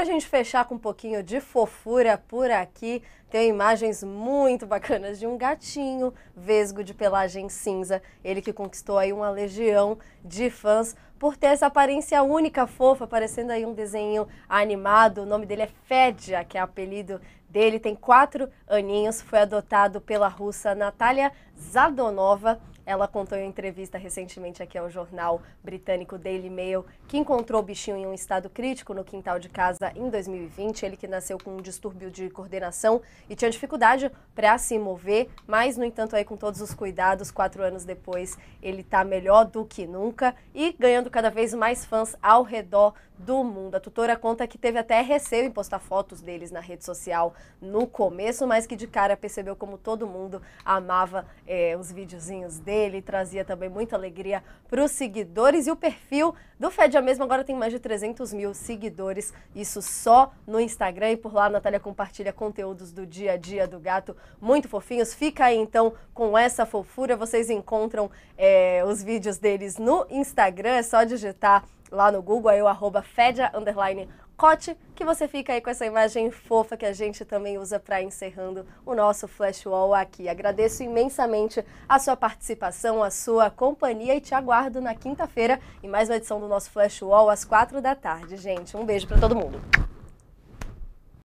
para a gente fechar com um pouquinho de fofura por aqui, tem imagens muito bacanas de um gatinho vesgo de pelagem cinza, ele que conquistou aí uma legião de fãs por ter essa aparência única, fofa, parecendo aí um desenho animado. O nome dele é Fedja, que é o apelido dele, tem quatro aninhos, foi adotado pela russa Natália Zadonova ela contou em entrevista recentemente aqui ao jornal britânico Daily Mail que encontrou o bichinho em um estado crítico no quintal de casa em 2020. Ele que nasceu com um distúrbio de coordenação e tinha dificuldade para se mover, mas, no entanto, aí com todos os cuidados, quatro anos depois, ele está melhor do que nunca e ganhando cada vez mais fãs ao redor do mundo. A tutora conta que teve até receio em postar fotos deles na rede social no começo, mas que de cara percebeu como todo mundo amava é, os videozinhos dele dele, trazia também muita alegria para os seguidores. E o perfil do Fedia é mesmo agora tem mais de 300 mil seguidores, isso só no Instagram. E por lá a Natália compartilha conteúdos do dia a dia do gato, muito fofinhos. Fica aí então com essa fofura. Vocês encontram é, os vídeos deles no Instagram, é só digitar lá no Google, aí o arroba Fedia, underline, pacote que você fica aí com essa imagem fofa que a gente também usa para encerrando o nosso Flash Wall aqui. Agradeço imensamente a sua participação, a sua companhia e te aguardo na quinta-feira em mais uma edição do nosso Flash Wall às quatro da tarde. Gente, um beijo para todo mundo.